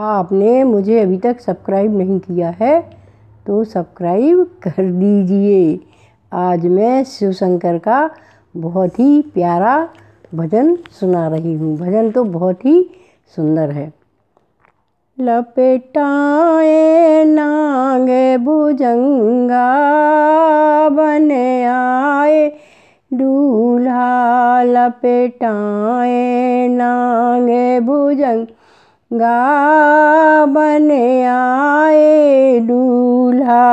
आपने मुझे अभी तक सब्सक्राइब नहीं किया है तो सब्सक्राइब कर दीजिए आज मैं शिव शंकर का बहुत ही प्यारा भजन सुना रही हूँ भजन तो बहुत ही सुंदर है लपेटाए नांग भुजंगा बन आए दूल्हा लपेटाए नांग भुजंग गा बन आए दूल्हा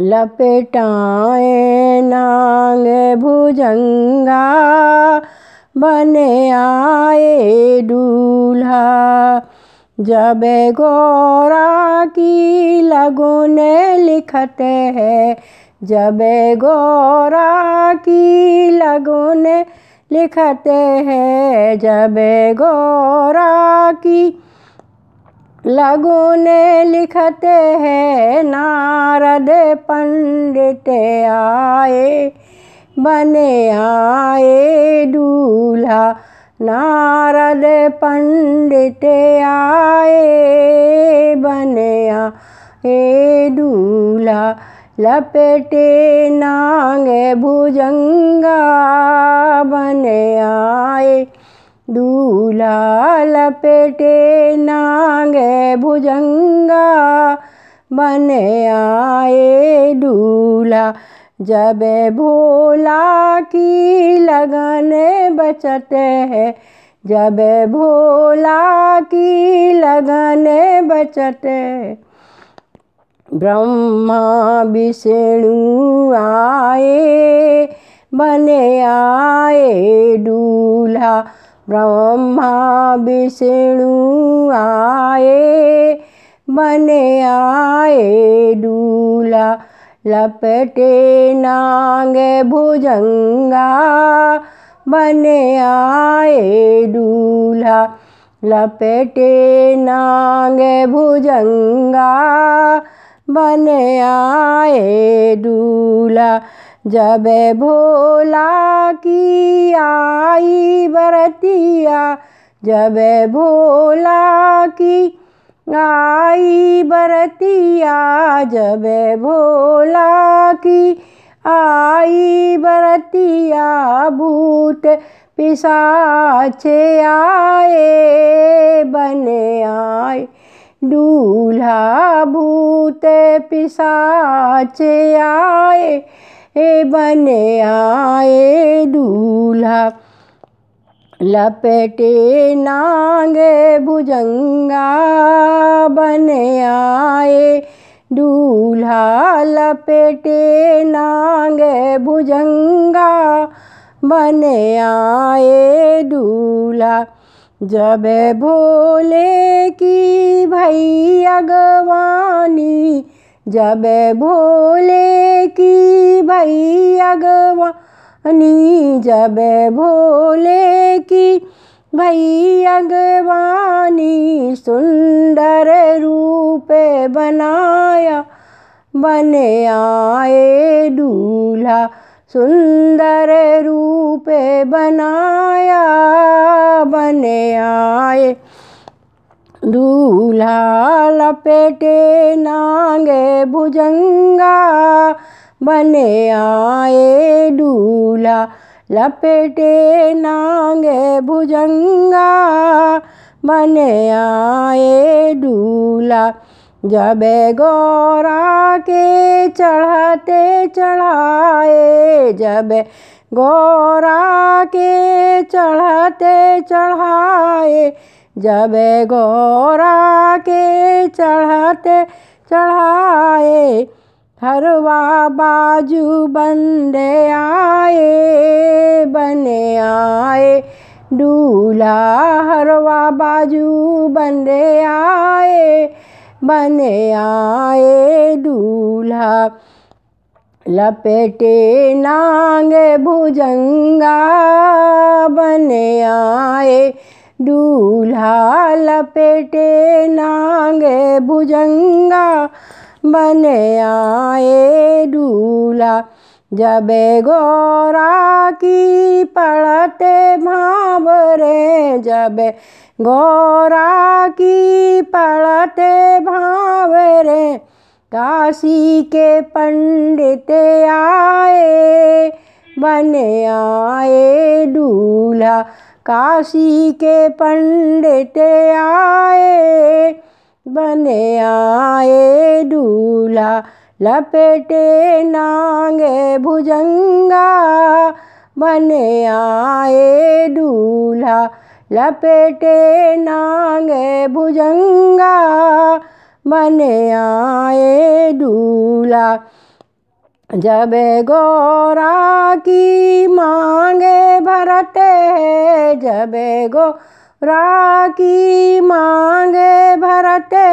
लपेटाए नांग भुजंगा बन आए दूल्हा जब गोरा की ने लिखते हैं जब गोरा की ने लिखते हैं जब गोरा की लगुने लिखते हैं नारद पंडित आए बने आए दूल्हा नारद पंडित आए बने आए दूल्हा लपेटे ना लपेटे नांगे भुजंगा बने आए डूला जब भोला की लगन बचत है जब भोला की लगन बचत ब्रह्मा विष्णु आए बने आए दूल्हा ब्रह्मा विष्णु आए बने आए दूल्हा लपटे नांग भुजंगा बने आए दूल्हा लपेटे नांग भुजंगा बने आए दूल्हा जब भोला की आई बरतिया जब भोला की आई बरतिया जब भोला की आई बरतिया भूत पिसाचे आए बने आए दूल्हा भूत पिसाचे आए ए बन आए दूल्हा लपेटे नांगे भुजंगा बन आए दूल्हा लपेटे नांगे भुजंगा बन आए दूल्हा जब भोले की भैया अगवा जब भोले की भई अगवानी जब भोले की भई अगवानी सुंदर रूप बनाया बने आए दूल्हा सुंदर रूप बनाया बने आए दूल्हा लपेटे नांगे भुजंगा बने आए दूल्हा लपेटे नांगे भुजंगा बने आए दूल्हा जब गौरा के चढ़ाते चढ़ाए जब गौरा के चढ़ाते चढ़ाए जब गोरा के चढ़ते चढ़ाए हरवा बाजू बंदे आए बने आए दूल्हा हरवा बाजू बंदे आए बने आए दूल्हा लपेटे नांगे भुजंगा दूल्हा लपेटे नांगे भुजंगा बने आए दूल्हा जब गोरा की पड़ते भावरे जब गोरा की पड़ते भावरे काशी के पंडित आए बने आए दूल्हा काशी के पंडित आए बने आए दूल्हा लपेटे नांगे भुजंगा बने आए दूल्हा लपेटे नांगे भुजंगा बने आए दूल्हा जब गोरा की मांगे भरते जब गोरा की मांगे भरते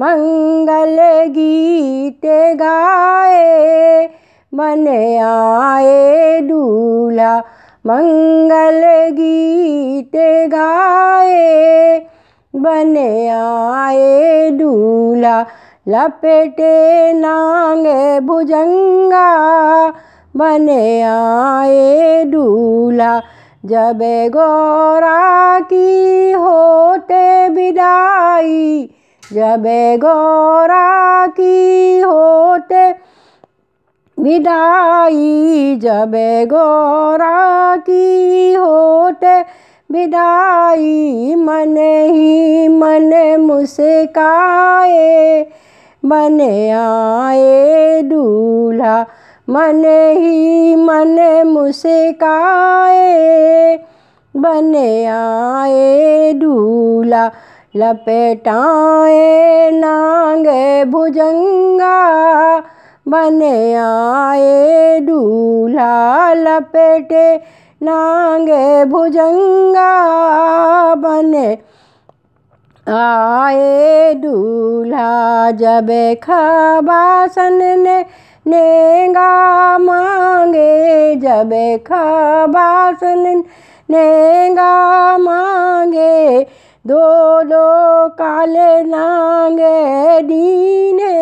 मंगल गीत गाए मन आए दूल्हा मंगल गीत गाए बने आए दूल्हा लपेटे नांगे भुजंगा बने आए दूला जब गोरा की होते विदाई जब गोरा की होते विदाई जब गोरा की होते विदाई मन ही मन मुस्काए मन आए दूल्हा मन ही मन मुस्काए बन आए दूल्हा लपेटाए नांग भुजंगा बन आए दूल्हा लपेटे नांग भुजंगा बने आए दूल्हा जब खबासन ने नेगा मांगे जब खबासन नेगा मांगे दो दो काले नांगे दीने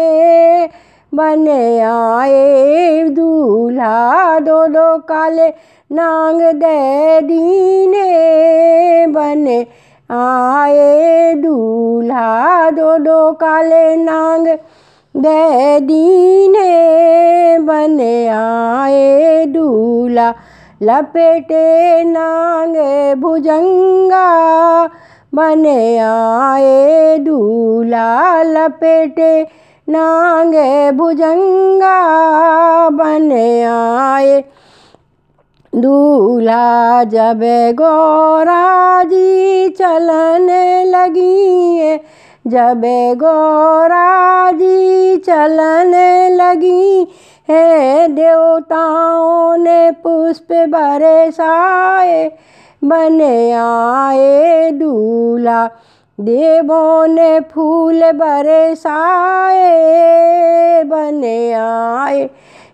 बने आए दूल्हा दो दो काले नांग दे दीने बने आए दूल्हा दो दो काले नांग दे दीने बने आए दूल्हा लपेटे नांग भुजंगा बने आए दूल्हा लपेटे नांग भुजंगा बने आए दूल्हा जब गोरा जी चलने लगी जब गोरा जी चलने लगी है देवताओं ने पुष्प बरसाए बने आए दूल्हा देवों ने फूल बरसाए बने आए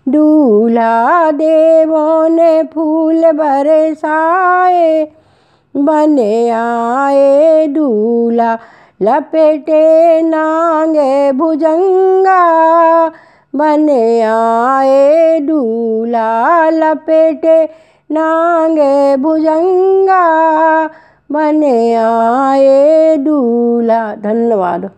दूल्हा देवों ने फूल बरसाए बने आए दूल्हा लपेटे नांगे भुजंगा बने आए दूल्हा लपेटे नांगे भुजंगा बने आए दूला धन्यवाद